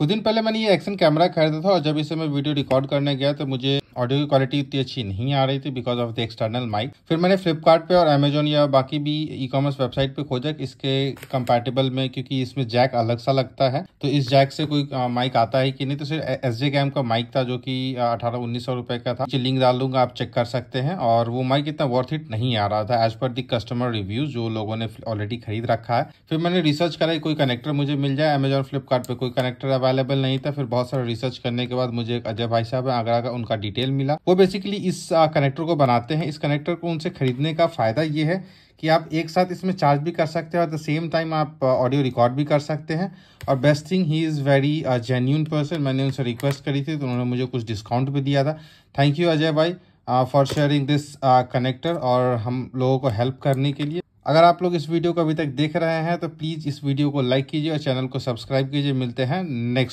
कुछ दिन पहले मैंने ये एक्शन कैमरा खरीदा था और जब इसे मैं वीडियो रिकॉर्ड करने गया तो मुझे ऑडियो की क्वालिटी इतनी अच्छी नहीं आ रही थी because of the external mic फिर मैंने फ्लिपकार्ट और अमेजोन या बाकी भी ई कॉमर्स वेबसाइट पे खोजा इसके कंपेटेबल में क्योंकि इसमें जैक अलग सा लगता है तो इस जैक से कोई माइक आता है कि नहीं तो सिर्फ एस जे कैम का माइक था जो कि अठारह उन्नीस सौ रुपए का था लिंक डाल दूंगा आप चेक कर सकते हैं और वो माइक इतना वर्थ इट नहीं आ रहा था as per the customer review जो लोगों ने ऑलरेडी खरीद रखा है फिर मैंने रिसर्च करा कोई कनेक्टर मुझे मिल जाए अमेजोन फ्लिपकार्ट कोई कनेक्टर अवेलेबल नहीं था फिर बहुत सारा रिसर्च करने के बाद मुझे एक अजय भाई साहब आगरा का उनका डिटेल डिटेल मिला वो बेसिकली इस कनेक्टर को बनाते हैं इस कनेक्टर को उनसे खरीदने का फ़ायदा ये है कि आप एक साथ इसमें चार्ज भी कर सकते हैं और द सेम टाइम आप ऑडियो रिकॉर्ड भी कर सकते हैं और बेस्ट थिंग ही इज़ वेरी जेन्यून पर्सन मैंने उनसे रिक्वेस्ट करी थी तो उन्होंने मुझे कुछ डिस्काउंट भी दिया था थैंक यू अजय भाई फॉर शेयरिंग दिस कनेक्टर और हम लोगों को हेल्प करने के लिए अगर आप लोग इस वीडियो को अभी तक देख रहे हैं तो प्लीज़ इस वीडियो को लाइक कीजिए और चैनल को सब्सक्राइब कीजिए मिलते हैं नेक्स्ट